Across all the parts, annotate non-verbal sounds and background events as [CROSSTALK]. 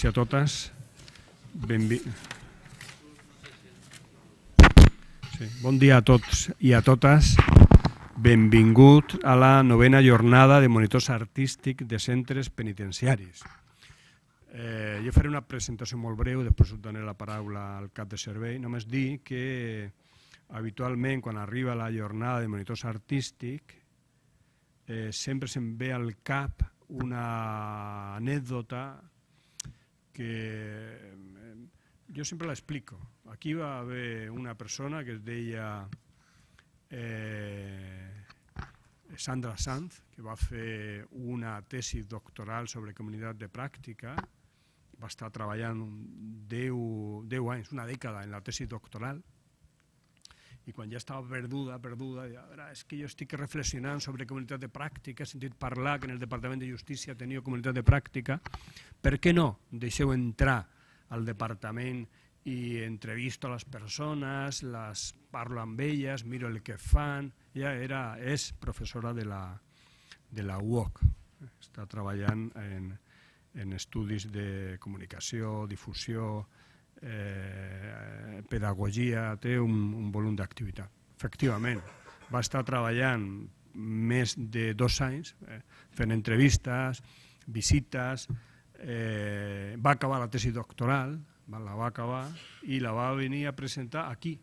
tots i a totes. Sí. Bon dia a tots i a totes. Benvingut a la novena jornada de monitors artístics de centres penitenciaris. Eh, jo faré una presentació molt breu, després donaré la paraula al cap de servei. Només dir que habitualment quan arriba la jornada de monitors artístics eh, sempre se'm ve al cap una anècdota que jo sempre l'explico. Aquí va haver una persona que es deia eh, Sandra Sanz, que va fer una tesi doctoral sobre comunitat de pràctica, va estar treballant 10, 10 anys, una dècada en la tesi doctoral, i quan ja estava perduda, perduda, ja, era, és que jo estic reflexionant sobre comunitat de pràctica, he sentit parlar que en el Departament de Justícia tenia comunitat de pràctica, per què no deixeu entrar al departament i entrevisto a les persones, les parlo amb elles, miro el que fan, ja era, és professora de la, de la UOC, està treballant en, en estudis de comunicació, difusió, difusió, eh, pedagogia, té un, un volum d'activitat. Efectivament, va estar treballant més de dos anys eh, fent entrevistes, visites, eh, va acabar la tesi doctoral, la va acabar i la va venir a presentar aquí.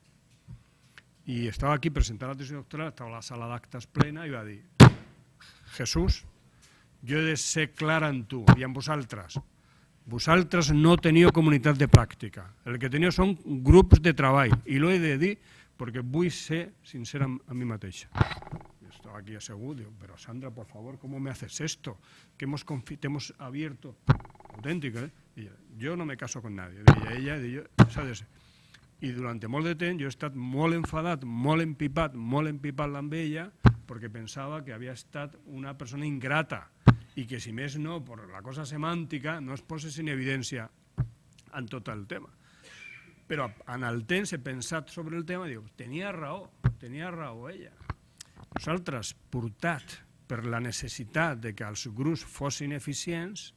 I estava aquí presentant la tesi doctoral, estava a la sala d'actes plena i va dir Jesús, jo he de ser clar en tu i en vosaltres, vosaltres no teniu comunitat de pràctica. El que teniu són grups de treball. I l'ho he de dir perquè vull ser sincer a mi mateixa. Estava aquí assegut, però Sandra, por favor, com me haces esto? Que hemos, hemos abierto. Auténtica, ¿eh? ella, no me caso con nadie. Deia ella, deia, jo... I durant molt de temps jo he estat molt enfadat, molt empipat, molt empipat amb ella, perquè pensava que havia estat una persona ingrata i que, si més no, per la cosa semàntica, no es poses en evidència en tot el tema. Però en el temps he pensat sobre el tema i tenia raó, tenia raó ella. Nosaltres, portat per la necessitat de que els grups fossin eficients,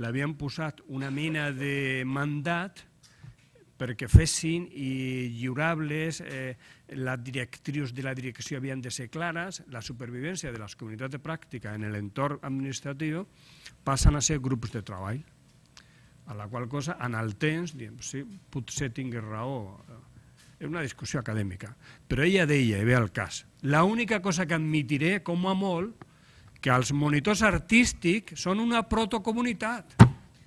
l'havien posat una mena de mandat perquè fessin i lliurables, eh, les directrius de la direcció havien de ser clares, la supervivència de les comunitats de pràctica en l'entorn administratiu passen a ser grups de treball, a la qual cosa, en el temps, diem, sí, potser tingui raó, eh, és una discussió acadèmica, però ella deia, i ve el cas, l'única cosa que admitiré, com a molt, que els monitors artístics són una protocomunitat.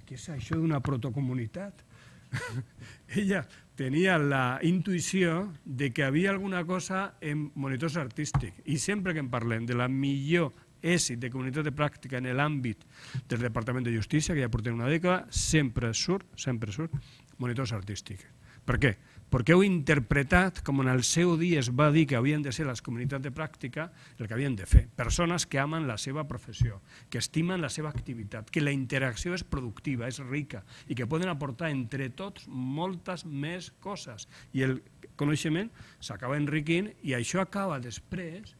Què és això d'una protocomunitat? [LAUGHS] ella tenia la intuïció de que havia alguna cosa en monitors artístics i sempre que en parlem de la millor èxit de comunitat de pràctica en l'àmbit del Departament de Justícia, que ja portem una dècada, sempre surt, sempre surt, monitors artístics. Per què? perquè heu interpretat com en el seu dia es va dir que havien de ser les comunitats de pràctica el que havien de fer. Persones que amen la seva professió, que estimen la seva activitat, que la interacció és productiva, és rica i que poden aportar entre tots moltes més coses. I el coneixement s'acaba enriquint i això acaba després,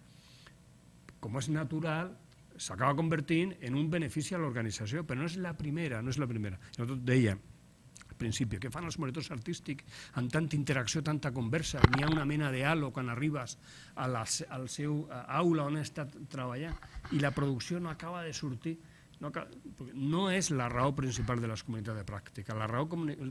com és natural, s'acaba convertint en un benefici a l'organització, però no és la primera, no és la primera. Nosaltres dèiem, principio, que fan els monitors artístics amb tanta interacció, tanta conversa, n'hi ha una mena de halo quan arribes a la, al seu aula on estat treballant i la producció no acaba de sortir no, no és la raó principal de les comunitats de pràctica, la raó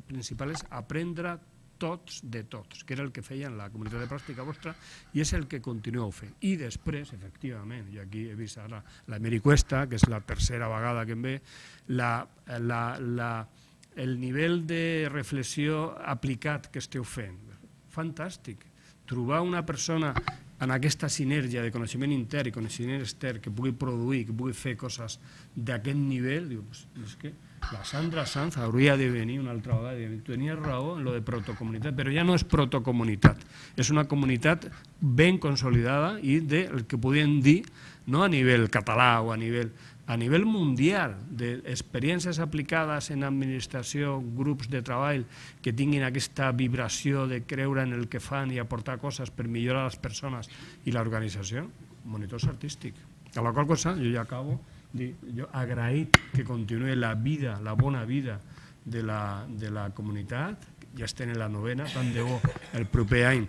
principal és aprendre tots de tots, que era el que feien la comunitat de pràctica vostra i és el que continueu fent. I després, efectivament, i aquí he vist ara la Mericuesta, que és la tercera vegada que em ve, la, la, la, el nivell de reflexió aplicat que esteu fent. Fantàstic. Trobar una persona en aquesta sinergia de coneixement intern i coneixement extern que pugui produir, que pugui fer coses d'aquest nivell, diu, és que la Sandra Sanz hauria de venir una altra vegada i tenia raó en lo de protocomunitat, però ja no és protocomunitat, és una comunitat ben consolidada i del que podem dir no a nivell català o a nivell a nivell mundial d'experiències aplicades en administració, grups de treball que tinguin aquesta vibració de creure en el que fan i aportar coses per millorar les persones i l'organització, monitors artístic. A la qual cosa, jo ja acabo, jo agraït que continuï la vida, la bona vida de la, de la comunitat, ja estem en la novena, tant de bo el proper any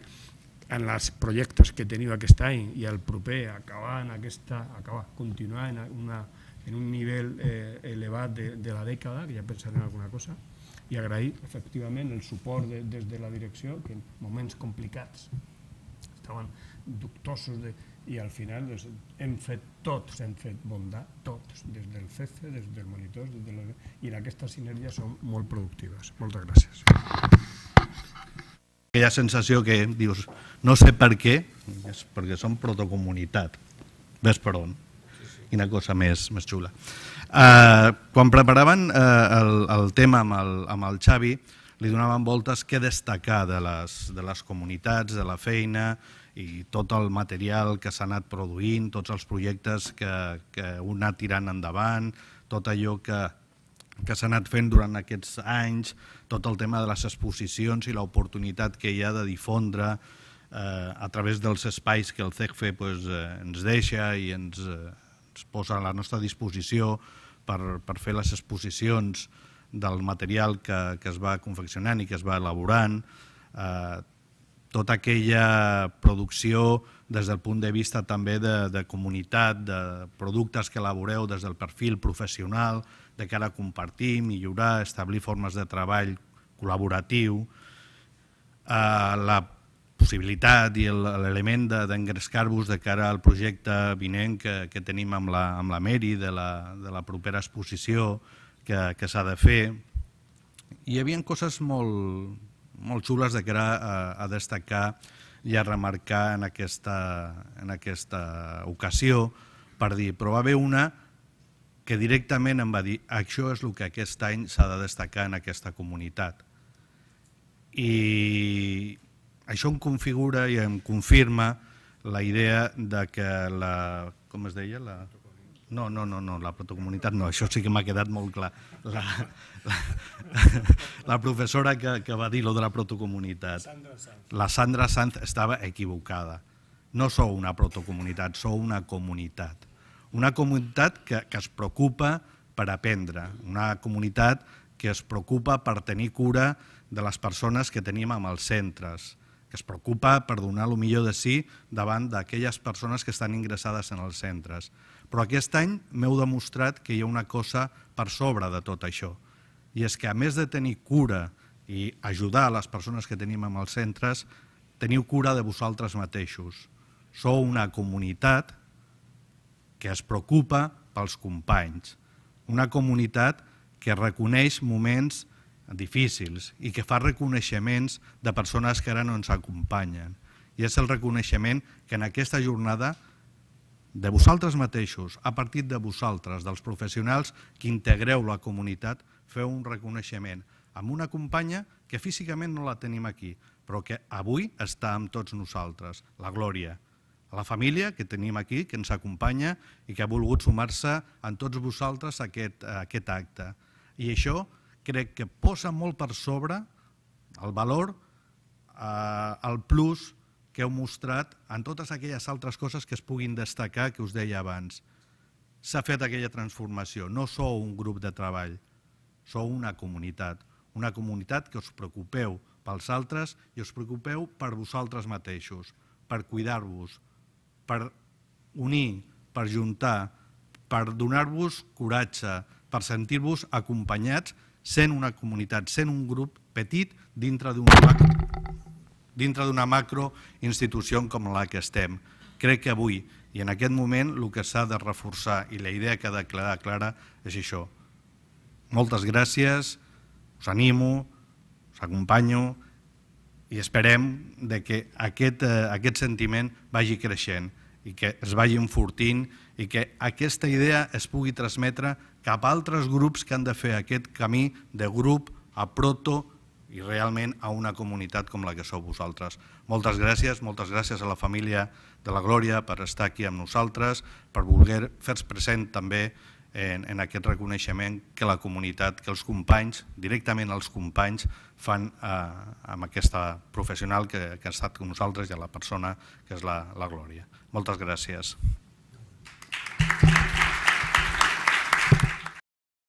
en els projectes que teniu aquest any i el proper acabar en aquesta, acabar, continuar en una, en un nivell eh, elevat de, de la dècada, que ja pensarem alguna cosa, i agrair efectivament el suport de, des de la direcció, que en moments complicats estaven dubtosos de, i al final doncs, hem fet tots, hem fet bondat, tots, des del CEFE, des del monitor, des de la, i en aquesta sinergia són molt productives. Moltes gràcies. Aquella sensació que dius, no sé per què, és perquè som protocomunitat, ves per on quina cosa més, més xula. Eh, quan preparaven eh, el, el tema amb el, amb el Xavi, li donaven voltes què destacar de les, de les comunitats, de la feina i tot el material que s'ha anat produint, tots els projectes que, que un ha tirant endavant, tot allò que, que s'ha anat fent durant aquests anys, tot el tema de les exposicions i l'oportunitat que hi ha de difondre eh, a través dels espais que el CECFE e, pues, eh, ens deixa i ens, eh, posa a la nostra disposició per, per fer les exposicions del material que, que es va confeccionant i que es va elaborant, eh, tota aquella producció des del punt de vista també de, de comunitat, de productes que elaboreu des del perfil professional, de cara a compartir, millorar, establir formes de treball col·laboratiu, eh, la possibilitat i l'element d'engrescar-vos de cara al projecte vinent que, que tenim amb la, amb la Meri de la, de la propera exposició que, que s'ha de fer. Hi havia coses molt, molt xules de cara a, a destacar i a remarcar en aquesta, en aquesta ocasió per dir, però va haver una que directament em va dir això és el que aquest any s'ha de destacar en aquesta comunitat. I això em configura i em confirma la idea de que la... com es deia? La... No, no, no, no, la protocomunitat no, això sí que m'ha quedat molt clar. La, la, la professora que, que va dir lo de la protocomunitat, la Sandra Sanz estava equivocada. No sou una protocomunitat, sou una comunitat. Una comunitat que, que es preocupa per aprendre, una comunitat que es preocupa per tenir cura de les persones que tenim amb els centres, que es preocupa per donar el millor de si davant d'aquelles persones que estan ingressades en els centres. Però aquest any m'heu demostrat que hi ha una cosa per sobre de tot això, i és que a més de tenir cura i ajudar a les persones que tenim en els centres, teniu cura de vosaltres mateixos. Sou una comunitat que es preocupa pels companys, una comunitat que reconeix moments difícils i que fa reconeixements de persones que ara no ens acompanyen. I és el reconeixement que en aquesta jornada de vosaltres mateixos, a partir de vosaltres, dels professionals que integreu la comunitat, feu un reconeixement amb una companya que físicament no la tenim aquí, però que avui està amb tots nosaltres, la Glòria, a la família que tenim aquí, que ens acompanya i que ha volgut sumar-se amb tots vosaltres a aquest, a aquest acte. I això crec que posa molt per sobre el valor, eh, el plus que heu mostrat en totes aquelles altres coses que es puguin destacar que us deia abans. S'ha fet aquella transformació, no sou un grup de treball, sou una comunitat, una comunitat que us preocupeu pels altres i us preocupeu per vosaltres mateixos, per cuidar-vos, per unir, per juntar, per donar-vos coratge, per sentir-vos acompanyats sent una comunitat, sent un grup petit dintre d'una dintre d'una macroinstitució com la que estem. Crec que avui i en aquest moment el que s'ha de reforçar i la idea que ha de quedar clara és això. Moltes gràcies, us animo, us acompanyo i esperem de que aquest, eh, aquest sentiment vagi creixent i que es vagi enfortint i que aquesta idea es pugui transmetre cap a altres grups que han de fer aquest camí de grup a proto i realment a una comunitat com la que sou vosaltres. Moltes gràcies, moltes gràcies a la família de la Glòria per estar aquí amb nosaltres, per voler fer-se present també en, en aquest reconeixement que la comunitat, que els companys, directament els companys, fan eh, amb aquesta professional que, que ha estat amb nosaltres i a la persona que és la, la Glòria. Moltes gràcies.